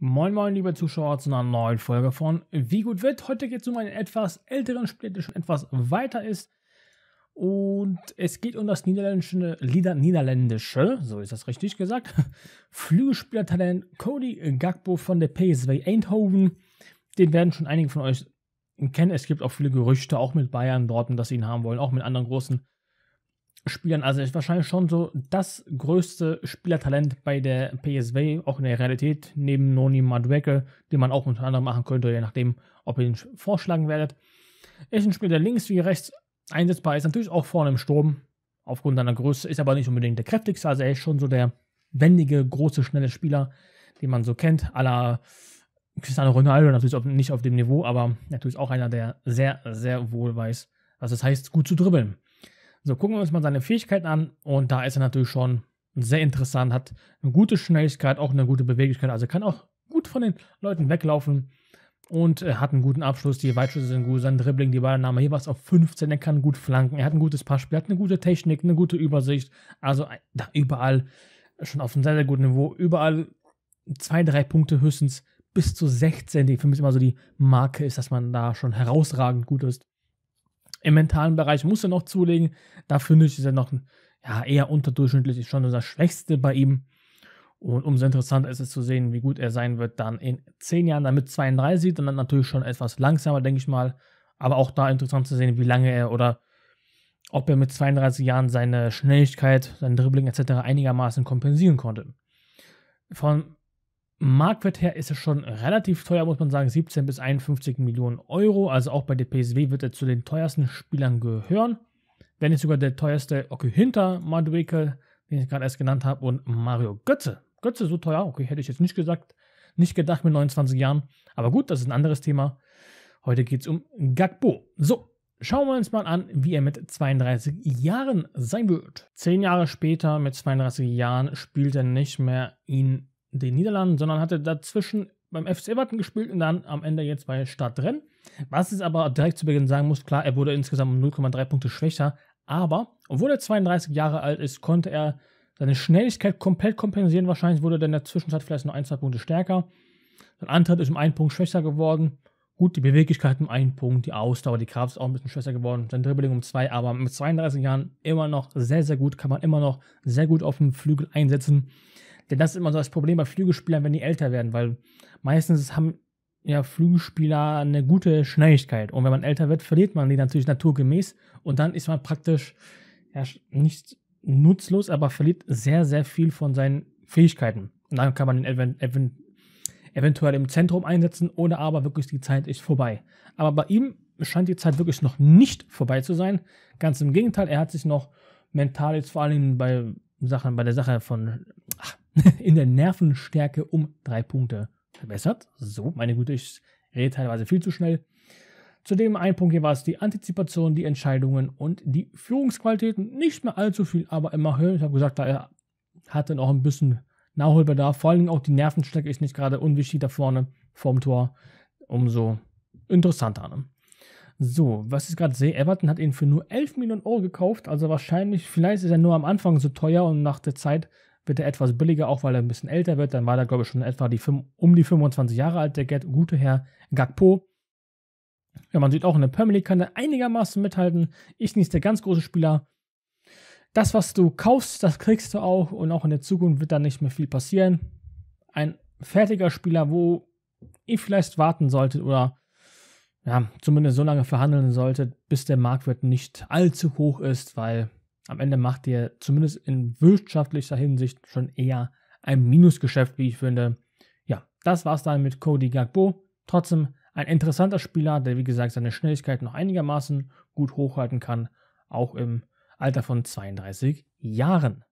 Moin moin liebe Zuschauer zu einer neuen Folge von Wie gut wird. Heute geht es um einen etwas älteren Spieler, der schon etwas weiter ist. Und es geht um das niederländische, Lieder, niederländische so ist das richtig gesagt, Flügelspielertalent Cody Gagbo von der PSV Eindhoven. Den werden schon einige von euch kennen. Es gibt auch viele Gerüchte, auch mit Bayern, Dortmund, dass sie ihn haben wollen, auch mit anderen großen Spielern. Also ist wahrscheinlich schon so das größte Spielertalent bei der PSW, auch in der Realität, neben Noni Madueke, den man auch unter anderem machen könnte, je nachdem, ob ihr ihn vorschlagen werdet. Ist ein Spieler, der links wie rechts einsetzbar ist, natürlich auch vorne im Sturm, aufgrund seiner Größe, ist aber nicht unbedingt der kräftigste, also er ist schon so der wendige, große, schnelle Spieler, den man so kennt, à la Cristiano Ronaldo, natürlich auf, nicht auf dem Niveau, aber natürlich auch einer, der sehr, sehr wohl weiß, was es heißt, gut zu dribbeln. So, gucken wir uns mal seine Fähigkeiten an. Und da ist er natürlich schon sehr interessant, hat eine gute Schnelligkeit, auch eine gute Beweglichkeit. Also kann auch gut von den Leuten weglaufen und er hat einen guten Abschluss. Die Weitschüsse sind gut, sein Dribbling, die Ballannahme. Hier war es auf 15, er kann gut flanken, er hat ein gutes Passspiel, Er hat eine gute Technik, eine gute Übersicht. Also äh, da überall schon auf einem sehr, sehr guten Niveau. Überall zwei, drei Punkte höchstens bis zu 16, die für mich immer so die Marke ist, dass man da schon herausragend gut ist im mentalen Bereich muss er noch zulegen. Da finde ich, ist er noch ja, eher unterdurchschnittlich, ist schon das Schwächste bei ihm. Und umso interessanter ist es zu sehen, wie gut er sein wird dann in 10 Jahren, dann mit 32, dann natürlich schon etwas langsamer, denke ich mal. Aber auch da interessant zu sehen, wie lange er oder ob er mit 32 Jahren seine Schnelligkeit, sein Dribbling etc. einigermaßen kompensieren konnte. Von Marktwert her ist er schon relativ teuer, muss man sagen, 17 bis 51 Millionen Euro. Also auch bei der PSW wird er zu den teuersten Spielern gehören. Wenn nicht sogar der teuerste, okay, hinter Madueke, den ich gerade erst genannt habe, und Mario Götze. Götze so teuer, okay, hätte ich jetzt nicht gesagt, nicht gedacht mit 29 Jahren. Aber gut, das ist ein anderes Thema. Heute geht es um Gagbo. So, schauen wir uns mal an, wie er mit 32 Jahren sein wird. Zehn Jahre später, mit 32 Jahren, spielt er nicht mehr in den Niederlanden, sondern hatte dazwischen beim FC Everton gespielt und dann am Ende jetzt bei Stadtrenn. Was ist aber direkt zu Beginn sagen muss, klar, er wurde insgesamt um 0,3 Punkte schwächer, aber obwohl er 32 Jahre alt ist, konnte er seine Schnelligkeit komplett kompensieren. Wahrscheinlich wurde er in der Zwischenzeit vielleicht nur ein, zwei Punkte stärker. Sein Antritt ist um einen Punkt schwächer geworden. Gut, die Beweglichkeit um einen Punkt, die Ausdauer, die Kraft ist auch ein bisschen schwächer geworden. Sein Dribbling um zwei, aber mit 32 Jahren immer noch sehr, sehr gut. Kann man immer noch sehr gut auf dem Flügel einsetzen. Denn das ist immer so das Problem bei Flügelspielern, wenn die älter werden, weil meistens haben ja Flügelspieler eine gute Schnelligkeit. Und wenn man älter wird, verliert man die natürlich naturgemäß. Und dann ist man praktisch ja, nicht nutzlos, aber verliert sehr, sehr viel von seinen Fähigkeiten. Und dann kann man ihn event event eventuell im Zentrum einsetzen oder aber wirklich die Zeit ist vorbei. Aber bei ihm scheint die Zeit wirklich noch nicht vorbei zu sein. Ganz im Gegenteil, er hat sich noch mental jetzt vor allem bei Sachen, bei der Sache von in der Nervenstärke um drei Punkte verbessert. So, meine Güte, ich rede teilweise viel zu schnell. Zudem ein Punkt hier war es die Antizipation, die Entscheidungen und die Führungsqualitäten. Nicht mehr allzu viel, aber immerhin. Ich habe gesagt, da hat dann auch ein bisschen Nachholbedarf. Vor allem auch die Nervenstärke ist nicht gerade unwichtig da vorne vorm Tor. Umso interessanter. Ne? So, was ich gerade sehe, Everton hat ihn für nur 11 Millionen Euro gekauft. Also wahrscheinlich, vielleicht ist er nur am Anfang so teuer und nach der Zeit wird er etwas billiger, auch weil er ein bisschen älter wird. Dann war er, glaube ich, schon etwa die, um die 25 Jahre alt, der gute Herr Gagpo. Ja, man sieht auch, in der Premier League kann er einigermaßen mithalten. Ich nicht der ganz große Spieler. Das, was du kaufst, das kriegst du auch und auch in der Zukunft wird da nicht mehr viel passieren. Ein fertiger Spieler, wo ihr vielleicht warten solltet oder ja, zumindest so lange verhandeln solltet, bis der Marktwert nicht allzu hoch ist, weil am Ende macht ihr zumindest in wirtschaftlicher Hinsicht schon eher ein Minusgeschäft, wie ich finde. Ja, das war es dann mit Cody Gagbo. Trotzdem ein interessanter Spieler, der wie gesagt seine Schnelligkeit noch einigermaßen gut hochhalten kann, auch im Alter von 32 Jahren.